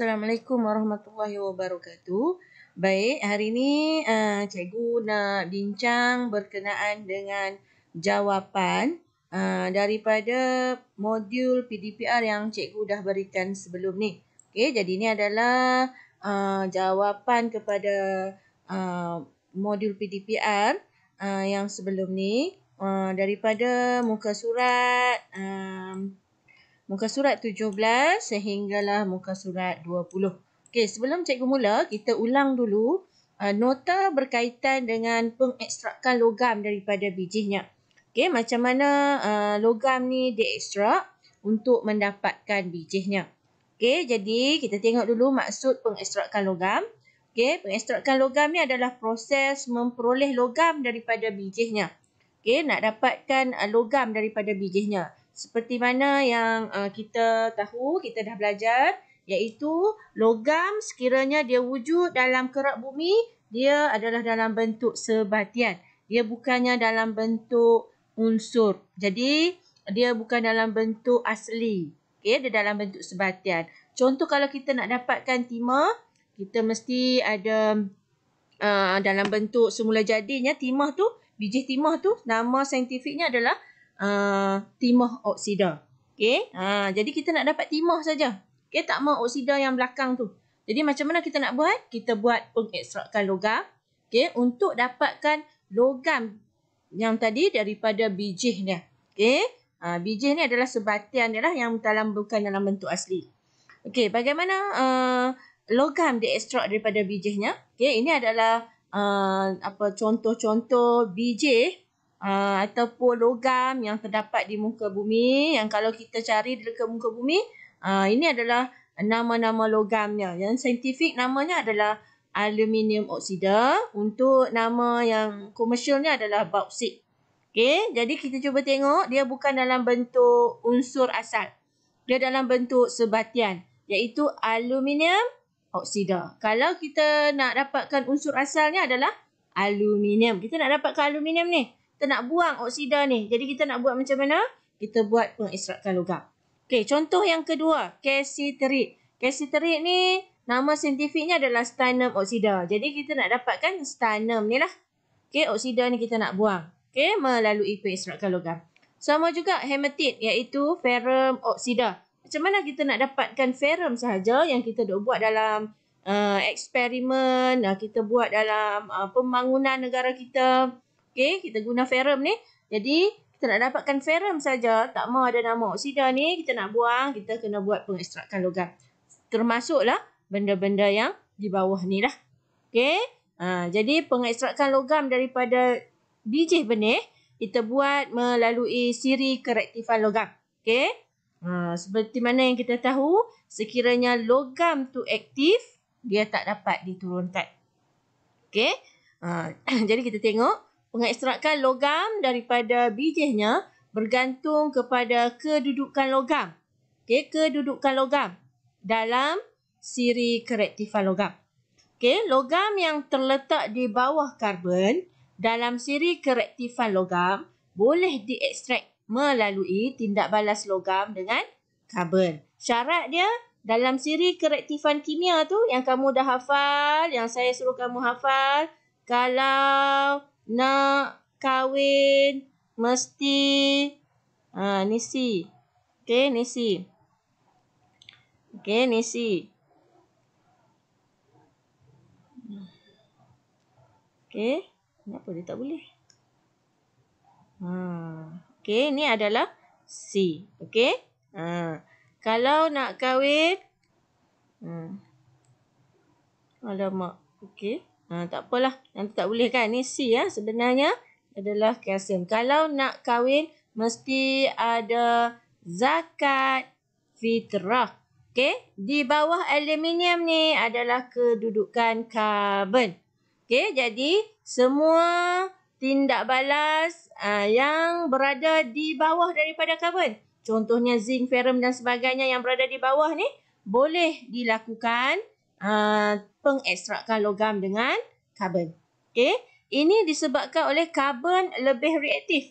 Assalamualaikum warahmatullahi wabarakatuh. Baik, hari ini uh, eh, cikgu nak bincang berkenaan dengan jawapan uh, daripada modul PDPR yang cikgu dah berikan sebelum ni. Okay jadi ini adalah uh, jawapan kepada uh, modul PDPR uh, yang sebelum ni uh, daripada muka surat uh, muka surat 17 sehinggalah muka surat 20. Okey, sebelum cikgu mula, kita ulang dulu uh, nota berkaitan dengan pengekstrakan logam daripada bijinya. Okey, macam mana uh, logam ni diekstrak untuk mendapatkan bijinya. Okey, jadi kita tengok dulu maksud pengekstrakan logam. Okey, pengekstrakan logam ni adalah proses memperoleh logam daripada bijinya. Okey, nak dapatkan uh, logam daripada bijinya seperti mana yang uh, kita tahu, kita dah belajar iaitu logam sekiranya dia wujud dalam kerak bumi, dia adalah dalam bentuk sebatian. Dia bukannya dalam bentuk unsur. Jadi, dia bukan dalam bentuk asli. Okay, dia dalam bentuk sebatian. Contoh kalau kita nak dapatkan timah, kita mesti ada uh, dalam bentuk semula jadinya timah tu, biji timah tu, nama saintifiknya adalah Ah, timah oksida. okay? Ha, ah, jadi kita nak dapat timah saja. okay? tak mau oksida yang belakang tu. Jadi macam mana kita nak buat? Kita buat pengekstrakkan logam. okay? untuk dapatkan logam yang tadi daripada biji dia. Okey? Ha, ah, biji ni adalah sebatian dia lah yang dalam bukan dalam bentuk asli. Okay? bagaimana uh, logam diekstrak daripada bijinya? Okay? ini adalah uh, apa contoh-contoh biji uh, ataupun logam yang terdapat di muka bumi yang kalau kita cari di dekat muka bumi uh, ini adalah nama-nama logamnya yang saintifik namanya adalah aluminium oksida untuk nama yang komersialnya adalah bauxit okey jadi kita cuba tengok dia bukan dalam bentuk unsur asal dia dalam bentuk sebatian iaitu aluminium oksida. Kalau kita nak dapatkan unsur asalnya adalah aluminium. Kita nak dapatkan aluminium ni kita nak buang oksida ni. Jadi kita nak buat macam mana? Kita buat pengisrakan logam. Okey, contoh yang kedua, calciterit. Calciterit ni nama saintifiknya adalah stannum oksida. Jadi kita nak dapatkan stannum ni lah. Okey, oksida ni kita nak buang. Okey, melalui pengisrakan logam. Sama juga hematit iaitu ferum oksida. Macam mana kita nak dapatkan ferum sahaja yang kita dah buat dalam uh, eksperimen, uh, kita buat dalam uh, pembangunan negara kita. Okey, kita guna ferum ni. Jadi, kita nak dapatkan ferum saja, tak mau ada nama oksida ni, kita nak buang, kita kena buat pengekstrakan logam. Termasuklah benda-benda yang di bawah ni lah. Okey, ha, jadi pengekstrakan logam daripada biji benih, kita buat melalui siri kerektifan logam. Okey, ha, seperti mana yang kita tahu, sekiranya logam tu aktif, dia tak dapat diturunkan. Okey, ha, jadi kita tengok pengekstrakan logam daripada bijihnya bergantung kepada kedudukan logam. Okey, kedudukan logam dalam siri keraktifan logam. Okey, logam yang terletak di bawah karbon dalam siri keraktifan logam boleh diekstrak melalui tindak balas logam dengan karbon. Syarat dia dalam siri keraktifan kimia tu yang kamu dah hafal, yang saya suruh kamu hafal, kalau nak kahwin mesti ha ni si. Okey ni si. Okey ni si. Okey, kenapa dia tak boleh? Ha, okey ni adalah C. Okey? Ha. Kalau nak kahwin Hmm. Alamak. Okey. Ha, tak apalah. Nanti tak boleh kan. Ni C ya. Sebenarnya adalah kalsium. Kalau nak kahwin, mesti ada zakat fitrah. Okay. Di bawah aluminium ni adalah kedudukan karbon. Okay. Jadi, semua tindak balas uh, yang berada di bawah daripada karbon. Contohnya zinc, ferum dan sebagainya yang berada di bawah ni boleh dilakukan uh, logam dengan karbon. Okay. Ini disebabkan oleh karbon lebih reaktif.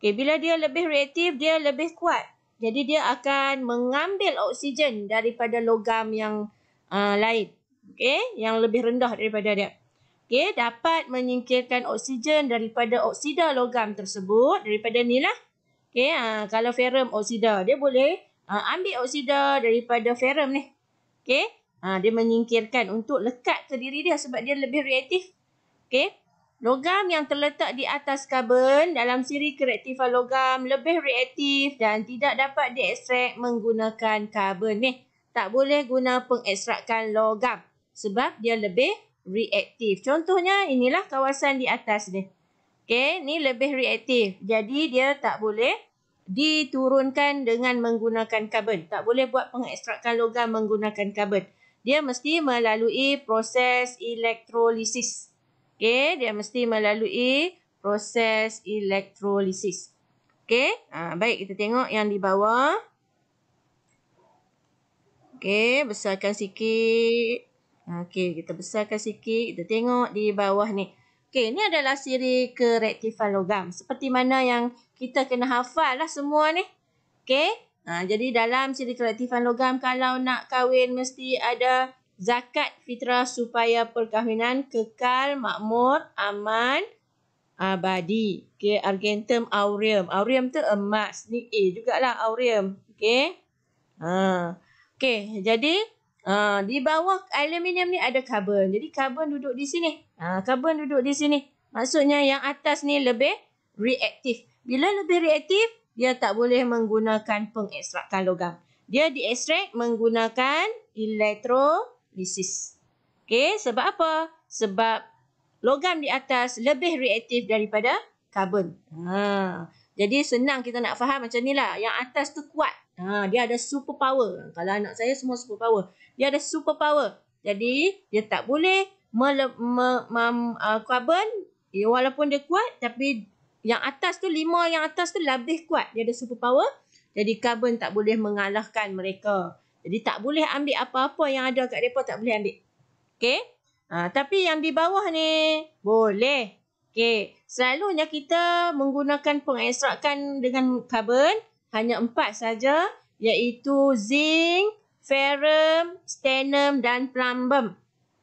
Okay. Bila dia lebih reaktif, dia lebih kuat. Jadi dia akan mengambil oksigen daripada logam yang uh, lain. Okay. Yang lebih rendah daripada dia. Okay. Dapat menyingkirkan oksigen daripada oksida logam tersebut. Daripada ni lah. Okay. Uh, kalau ferum oksida, dia boleh uh, ambil oksida daripada ferum ni. Okay. Ha, dia menyingkirkan untuk lekat ke diri dia sebab dia lebih reaktif. Okay. Logam yang terletak di atas karbon dalam siri kreatif logam lebih reaktif dan tidak dapat diekstrak menggunakan karbon. Eh, tak boleh guna pengekstrakan logam sebab dia lebih reaktif. Contohnya inilah kawasan di atas ni. Okay, ni lebih reaktif. Jadi dia tak boleh diturunkan dengan menggunakan karbon. Tak boleh buat pengekstrakan logam menggunakan karbon dia mesti melalui proses elektrolisis. Okey, dia mesti melalui proses elektrolisis. Okey, ha, baik kita tengok yang di bawah. Okey, besarkan sikit. Okey, kita besarkan sikit. Kita tengok di bawah ni. Okey, ni adalah siri kereaktifan logam. Seperti mana yang kita kena hafal lah semua ni. Okey. Ha, jadi dalam siri kreatifan logam kalau nak kahwin mesti ada zakat fitrah supaya perkahwinan kekal, makmur, aman, abadi. Okey, argentum aurium. Aurium tu emas. Ni A jugalah aurium. Okey, Ha. Okay, jadi ha, di bawah aluminium ni ada karbon. Jadi karbon duduk di sini. Ha, karbon duduk di sini. Maksudnya yang atas ni lebih reaktif. Bila lebih reaktif, dia tak boleh menggunakan pengekstrakan logam. Dia diekstrak menggunakan elektrolisis. Okey, sebab apa? Sebab logam di atas lebih reaktif daripada karbon. Ha. Jadi senang kita nak faham macam ni lah. Yang atas tu kuat. Ha, dia ada super power. Kalau anak saya semua super power. Dia ada super power. Jadi dia tak boleh uh, karbon. me ya, uh, walaupun dia kuat tapi yang atas tu lima yang atas tu lebih kuat dia ada super power jadi carbon tak boleh mengalahkan mereka jadi tak boleh ambil apa-apa yang ada kat depa tak boleh ambil okey ha, tapi yang di bawah ni boleh okey selalunya kita menggunakan pengekstrakan dengan carbon hanya empat saja iaitu zinc ferrum stannum dan plumbum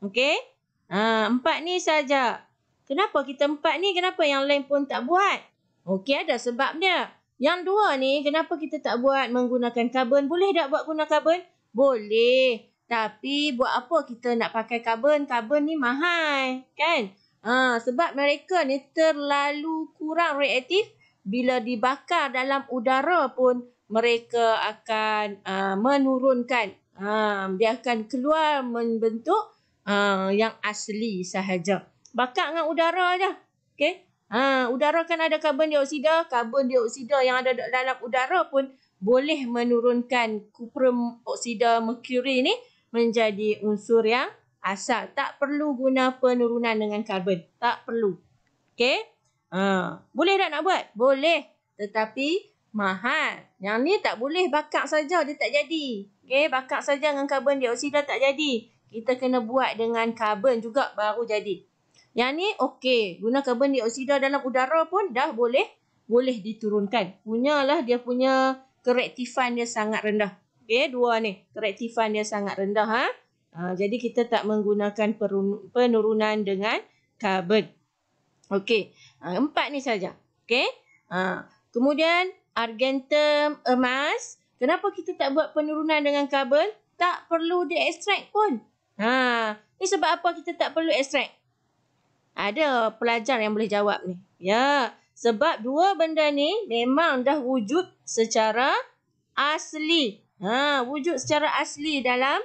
okey ha, empat ni saja Kenapa kita empat ni, kenapa yang lain pun tak buat? Okey, ada sebab dia. Yang dua ni, kenapa kita tak buat menggunakan karbon? Boleh tak buat guna karbon? Boleh. Tapi buat apa kita nak pakai karbon? Karbon ni mahal, kan? Ha, sebab mereka ni terlalu kurang reaktif. Bila dibakar dalam udara pun, mereka akan ha, menurunkan. Ha, dia akan keluar membentuk ha, yang asli sahaja bakar dengan udara aja, Okay. Ha, udara kan ada karbon dioksida. Karbon dioksida yang ada dalam udara pun boleh menurunkan kuprum oksida mercury ni menjadi unsur yang asal. Tak perlu guna penurunan dengan karbon. Tak perlu. Okay. Ha, boleh tak nak buat? Boleh. Tetapi mahal. Yang ni tak boleh bakar saja dia tak jadi. Okay, bakar saja dengan karbon dioksida tak jadi. Kita kena buat dengan karbon juga baru jadi. Yang ni okey, guna karbon dioksida dalam udara pun dah boleh boleh diturunkan. Punyalah dia punya keraktifan dia sangat rendah. Okey, dua ni, keraktifan dia sangat rendah ha. ha jadi kita tak menggunakan penurunan dengan karbon. Okey, ha, empat ni saja. Okey. Ha, kemudian argentum emas, kenapa kita tak buat penurunan dengan karbon? Tak perlu extract pun. Ha, ni sebab apa kita tak perlu extract ada pelajar yang boleh jawab ni. Ya, sebab dua benda ni memang dah wujud secara asli. Ha, wujud secara asli dalam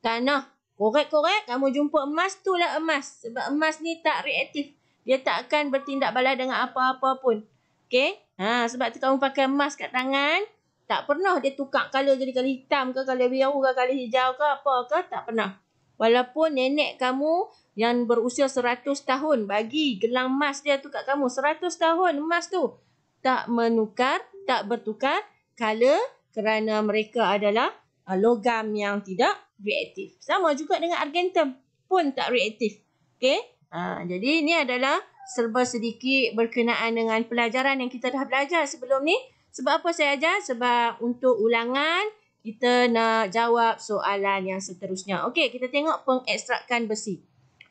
tanah. Korek-korek, kamu jumpa emas tu lah emas. Sebab emas ni tak reaktif. Dia tak akan bertindak balas dengan apa-apa pun. Okay? Ha, sebab tu kamu pakai emas kat tangan, tak pernah dia tukar kalau jadi color hitam ke, color biru ke, color hijau ke, apa ke, tak pernah. Walaupun nenek kamu yang berusia 100 tahun bagi gelang emas dia tu kat kamu. 100 tahun emas tu tak menukar, tak bertukar color kerana mereka adalah logam yang tidak reaktif. Sama juga dengan argentum pun tak reaktif. Okay? Ha, jadi ini adalah serba sedikit berkenaan dengan pelajaran yang kita dah belajar sebelum ni. Sebab apa saya ajar? Sebab untuk ulangan, kita nak jawab soalan yang seterusnya. Okey, kita tengok pengekstrakan besi.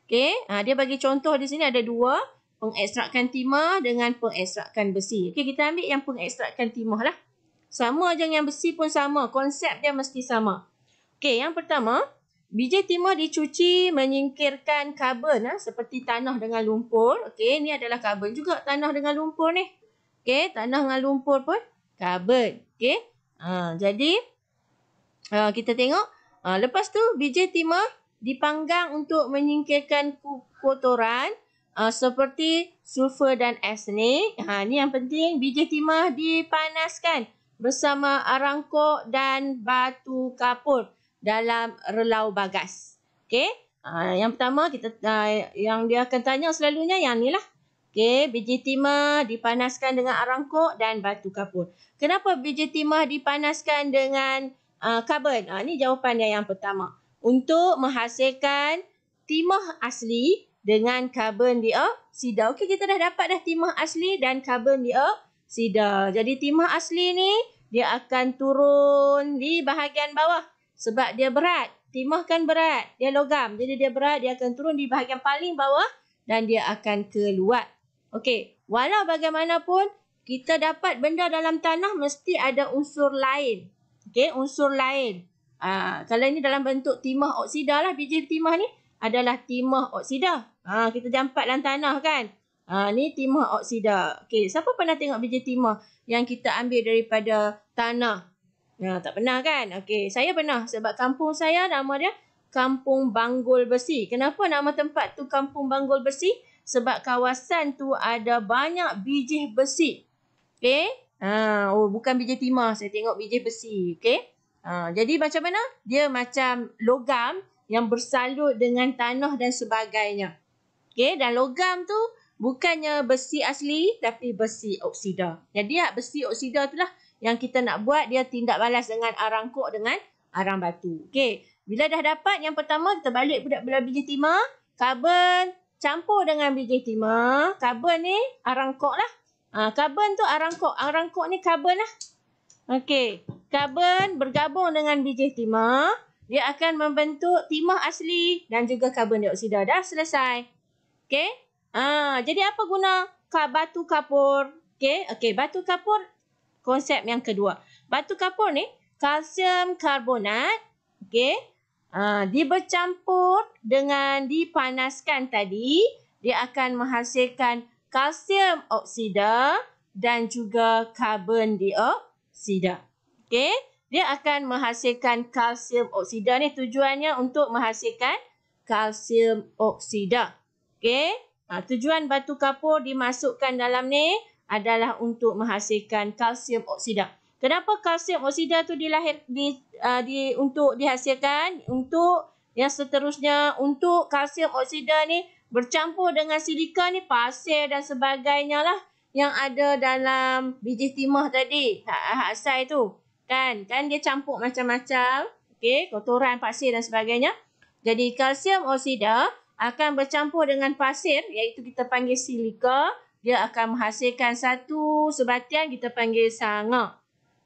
Okey, ha, dia bagi contoh di sini ada dua. Pengekstrakan timah dengan pengekstrakan besi. Okey, kita ambil yang pengekstrakan timah lah. Sama je yang besi pun sama. Konsep dia mesti sama. Okey, yang pertama. Biji timah dicuci menyingkirkan karbon. Ha, seperti tanah dengan lumpur. Okey, ni adalah karbon juga tanah dengan lumpur ni. Okey, tanah dengan lumpur pun karbon. Okey, ha, jadi... Uh, kita tengok. Uh, lepas tu biji timah dipanggang untuk menyingkirkan kotoran uh, seperti sulfur dan arsenik. Ha ni yang penting biji timah dipanaskan bersama arang kok dan batu kapur dalam relau bagas. Okey. Ha, yang pertama kita uh, yang dia akan tanya selalunya yang ni lah. Okey, biji timah dipanaskan dengan arang kok dan batu kapur. Kenapa biji timah dipanaskan dengan karbon. Ah, uh, ah, ini jawapan dia yang pertama. Untuk menghasilkan timah asli dengan karbon dioksida. Okey, kita dah dapat dah timah asli dan karbon dioksida. Jadi timah asli ni dia akan turun di bahagian bawah sebab dia berat. Timah kan berat, dia logam. Jadi dia berat, dia akan turun di bahagian paling bawah dan dia akan keluar. Okey, walau bagaimanapun kita dapat benda dalam tanah mesti ada unsur lain okay, unsur lain. Ha, kalau ini dalam bentuk timah oksida lah. Biji timah ni adalah timah oksida. Ha, kita jampat dalam tanah kan. Ha, ni timah oksida. Okay, siapa pernah tengok biji timah yang kita ambil daripada tanah? Ha, tak pernah kan? Okay, saya pernah sebab kampung saya nama dia Kampung Banggol Besi. Kenapa nama tempat tu Kampung Banggol Besi? Sebab kawasan tu ada banyak biji besi. Okay. Ha, oh, bukan biji timah. Saya tengok biji besi. Okay. Ha, jadi macam mana? Dia macam logam yang bersalut dengan tanah dan sebagainya. Okay. Dan logam tu bukannya besi asli tapi besi oksida. Jadi ya, besi oksida tu lah yang kita nak buat dia tindak balas dengan arang kok dengan arang batu. Okay. Bila dah dapat yang pertama kita balik pula biji timah. Karbon campur dengan biji timah. Karbon ni arang kok lah. Ah, Carbon tu arang arang Arangkok ni carbon lah. Okey. Carbon bergabung dengan biji timah. Dia akan membentuk timah asli dan juga karbon dioksida. Dah selesai. Okey. Ah, jadi apa guna batu kapur? Okey. Okey. Batu kapur konsep yang kedua. Batu kapur ni kalsium karbonat. Okey. Ah, ha, dia bercampur dengan dipanaskan tadi. Dia akan menghasilkan kalsium oksida dan juga karbon dioksida. Okey, dia akan menghasilkan kalsium oksida ni tujuannya untuk menghasilkan kalsium oksida. Okey, ha, tujuan batu kapur dimasukkan dalam ni adalah untuk menghasilkan kalsium oksida. Kenapa kalsium oksida tu dilahir di, uh, di untuk dihasilkan untuk yang seterusnya untuk kalsium oksida ni bercampur dengan silika ni pasir dan sebagainya lah yang ada dalam biji timah tadi, hak, hak asai tu. Kan? Kan dia campur macam-macam. Okey, kotoran, pasir dan sebagainya. Jadi kalsium oksida akan bercampur dengan pasir iaitu kita panggil silika. Dia akan menghasilkan satu sebatian kita panggil sanga.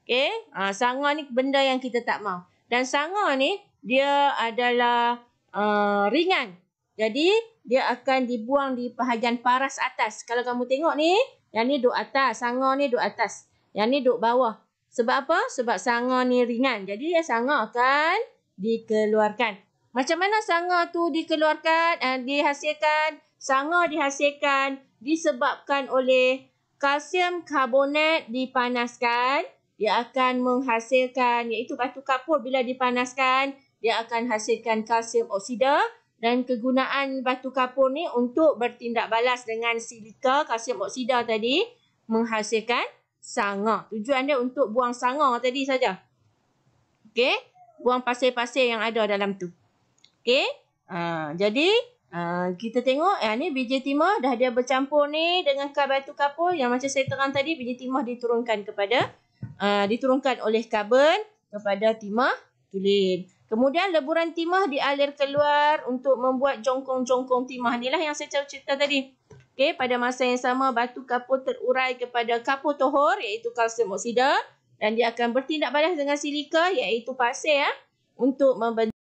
Okey, ha, sanga ni benda yang kita tak mau Dan sanga ni dia adalah uh, ringan. Jadi dia akan dibuang di bahagian paras atas. Kalau kamu tengok ni, yang ni duk atas, sanga ni duk atas. Yang ni duk bawah. Sebab apa? Sebab sanga ni ringan. Jadi ya sanga akan dikeluarkan. Macam mana sanga tu dikeluarkan, eh, dihasilkan? Sanga dihasilkan disebabkan oleh kalsium karbonat dipanaskan. Dia akan menghasilkan iaitu batu kapur bila dipanaskan. Dia akan hasilkan kalsium oksida dan kegunaan batu kapur ni untuk bertindak balas dengan silika kalsium oksida tadi menghasilkan sangar. Tujuan dia untuk buang sangar tadi saja. Okey, buang pasir-pasir yang ada dalam tu. Okey, uh, jadi uh, kita tengok yang ah, ni biji timah dah dia bercampur ni dengan kar batu kapur yang macam saya terang tadi biji timah diturunkan kepada uh, diturunkan oleh karbon kepada timah tulen. Kemudian leburan timah dialir keluar untuk membuat jongkong-jongkong timah. Inilah yang saya cerita tadi. Okey, pada masa yang sama batu kapur terurai kepada kapur tohor iaitu kalsium oksida dan dia akan bertindak balas dengan silika iaitu pasir ya untuk membentuk